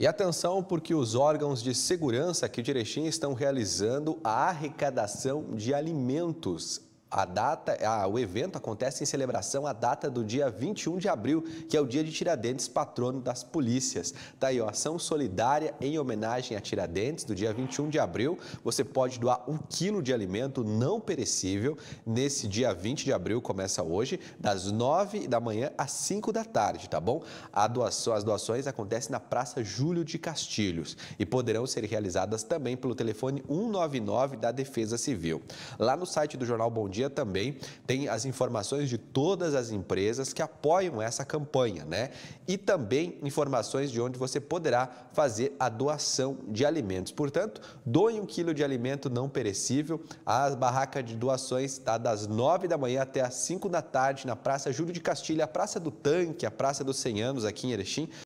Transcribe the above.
E atenção, porque os órgãos de segurança aqui de Erechim estão realizando a arrecadação de alimentos a data, o evento acontece em celebração à data do dia 21 de abril, que é o dia de Tiradentes, patrono das polícias. Está aí, ó, ação solidária em homenagem a Tiradentes, do dia 21 de abril. Você pode doar um quilo de alimento não perecível nesse dia 20 de abril, começa hoje, das 9 da manhã às 5 da tarde, tá bom? Doação, as doações acontecem na Praça Júlio de Castilhos e poderão ser realizadas também pelo telefone 199 da Defesa Civil. Lá no site do Jornal Bom Dia, dia também tem as informações de todas as empresas que apoiam essa campanha, né? E também informações de onde você poderá fazer a doação de alimentos. Portanto, doe um quilo de alimento não perecível. A barraca de doações está das 9 da manhã até as 5 da tarde na Praça Júlio de Castilha, a Praça do Tanque, a Praça dos 100 Anos aqui em Erechim.